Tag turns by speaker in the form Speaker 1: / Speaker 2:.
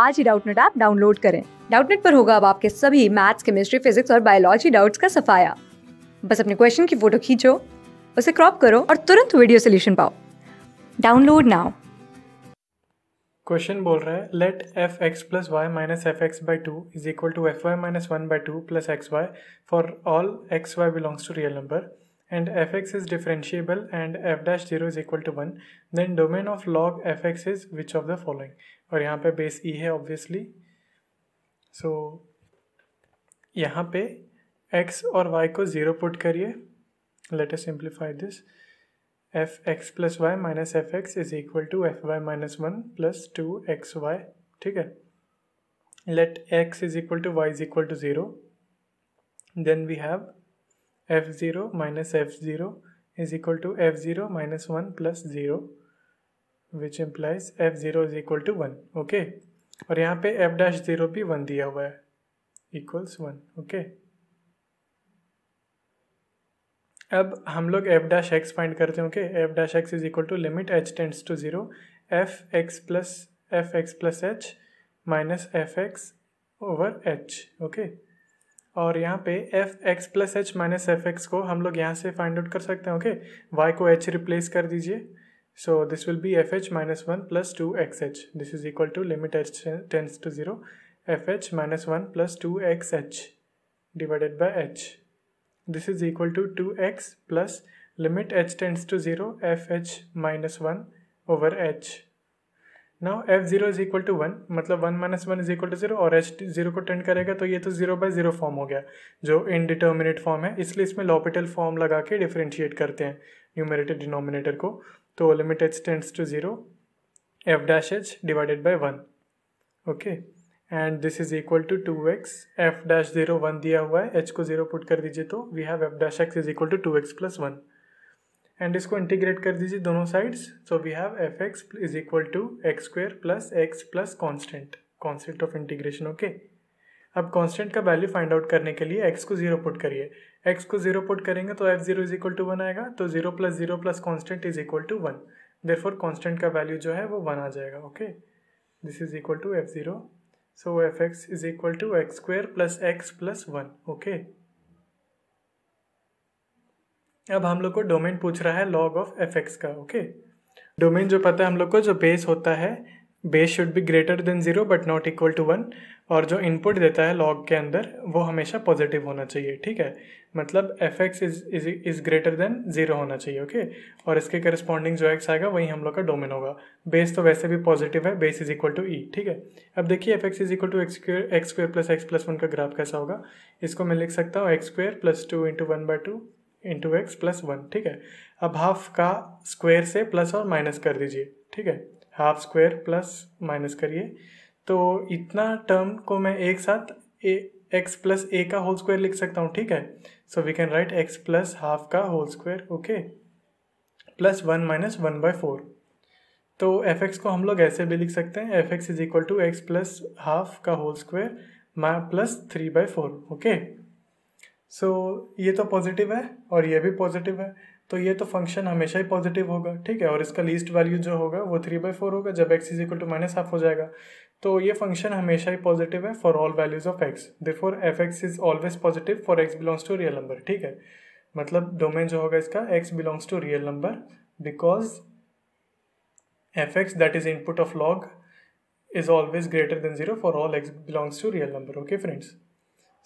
Speaker 1: आज ही Doubtnut app download करें डाउटनेट पर होगा अब आपके सभी मैथ्स केमिस्ट्री फिजिक्स और बायोलॉजी डाउट्स का सफाया बस अपने क्वेश्चन की फोटो खींचो उसे क्रॉप करो और तुरंत वीडियो सोल्यूशन पाओ डाउनलोड नाउ क्वेश्चन बोल रहा है let f x plus y minus f x by two is equal to f y minus one by two plus x y for all x y belongs to real number and fx is differentiable and f dash 0 is equal to 1 then domain of log fx is which of the following और यहाँ पे base e है obviously so यहाँ पे x और y को 0 put करिए let us simplify this f x plus y minus f x is equal to f y minus one plus two x y ठीक है let x is equal to y is equal to zero then we have f zero minus f zero is equal to f0 minus 1 plus 0 which implies f0 is equal to 1 okay और यहाँ पे f dash zero भी one दिया हुआ है equals one okay अब हम लोग f डैश एक्स फाइंड करते हैं okay f dash x is equal to limit h tends to zero f x plus f x plus h minus f x over h okay और यहाँ पे f x plus h minus f x को हम लोग यहाँ से find out कर सकते हैं ओके वाई को एच रिप्लेस कर दीजिए so this will be f h minus one plus two x h this is equal to limit h tends to zero f h minus one plus two x h divided by h this is equal to two x plus limit h tends to zero f h minus one over h now f zero is equal to one मतलब one minus one is equal to zero और h zero को tend करेगा तो ये तो zero by zero form हो गया जो इनडिटर्मिनेट फॉर्म है इसलिए इसमें लॉपिटल फॉर्म लगा के डिफ्रेंशिएट करते हैं न्यूमरेटर डिनोमिनेटर को तो limit H tends to zero F dash H divided by one okay and this is equal to two X F dash zero one दिया हुआ है एच को जीरो पुट कर दीजिए तो we have F dash x is equal to two x plus one and इसको integrate कर दीजिए दोनों sides so we have F x is equal to X square plus X plus constant constant of integration okay अब constant का value find out करने के लिए X को जीरो पुट करिए एक्स को जीरो पुट करेंगे तो F zero is equal to one आएगा तो zero plus zero plus constant is equal to one therefore constant का वैल्यू जो है वो वन आ जाएगा okay this is equal to F zero so F x is equal to X square plus X plus one okay अब हम लोग को डोमेन पूछ रहा है लॉग ऑफ एफ एक्स का ओके डोमेन जो पता है हम लोग को जो बेस होता है base should be greater than zero but not equal to one और जो इनपुट देता है लॉग के अंदर वो हमेशा पॉजिटिव होना चाहिए ठीक है मतलब F x is is is greater than zero होना चाहिए ओके okay? और इसके करस्पॉन्डिंग जो एक्स आएगा वही हम लोग का डोमेन होगा बेस तो वैसे भी पॉजिटिव है base is equal to E ठीक है अब देखिए F x is equal to X स्क्र X square plus X plus one का ग्राफ कैसा होगा इसको मैं लिख सकता हूँ X square plus two into one by two into X plus one ठीक है अब हाफ का स्क्वायर से प्लस और माइनस कर दीजिए ठीक है हाफ स्क्वायर प्लस माइनस करिए तो इतना टर्म को मैं एक साथ ए एक्स प्लस ए का होल स्क्वायर लिख सकता हूँ ठीक है so we can write X plus half का whole square okay plus one minus one by four तो एफ एक्स को हम लोग ऐसे भी लिख सकते हैं F x is equal to x plus half का whole square plus three by four okay so so, ये तो पॉजिटिव है और ये भी पॉजिटिव है तो ये तो फंक्शन हमेशा ही पॉजिटिव होगा ठीक है और इसका लीस्ट वैल्यू जो होगा वो थ्री बाई फोर होगा जब X is equal to minus half हो जाएगा तो ये फंक्शन हमेशा ही पॉजिटिव है for all values of X therefore F x is always positive for X belongs to real number ठीक है मतलब डोमेन जो होगा इसका X belongs to real number because F X that is input of log is always greater than zero for all X belongs to real number okay friends